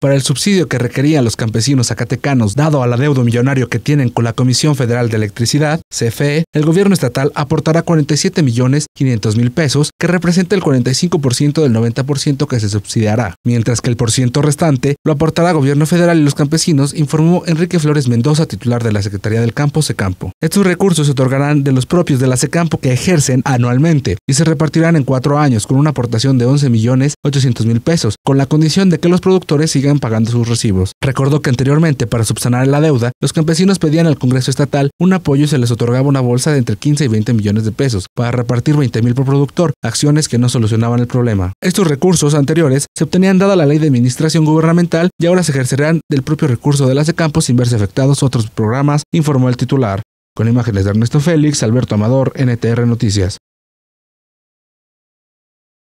para el subsidio que requerían los campesinos zacatecanos dado al adeudo millonario que tienen con la Comisión Federal de Electricidad, CFE, el gobierno estatal aportará 47 millones 500 mil pesos, que representa el 45% del 90% que se subsidiará, mientras que el porciento restante lo aportará el gobierno federal y los campesinos, informó Enrique Flores Mendoza, titular de la Secretaría del Campo Secampo. Estos recursos se otorgarán de los propios de la Secampo que ejercen anualmente y se repartirán en cuatro años con una aportación de 11 millones 800 mil pesos, con la condición de que los productores sigan pagando sus recibos. Recordó que anteriormente, para subsanar la deuda, los campesinos pedían al Congreso Estatal un apoyo y se les otorgaba una bolsa de entre 15 y 20 millones de pesos para repartir 20 mil por productor, acciones que no solucionaban el problema. Estos recursos anteriores se obtenían dada la ley de administración gubernamental y ahora se ejercerán del propio recurso de de campo sin verse afectados otros programas, informó el titular. Con imágenes de Ernesto Félix, Alberto Amador, NTR Noticias.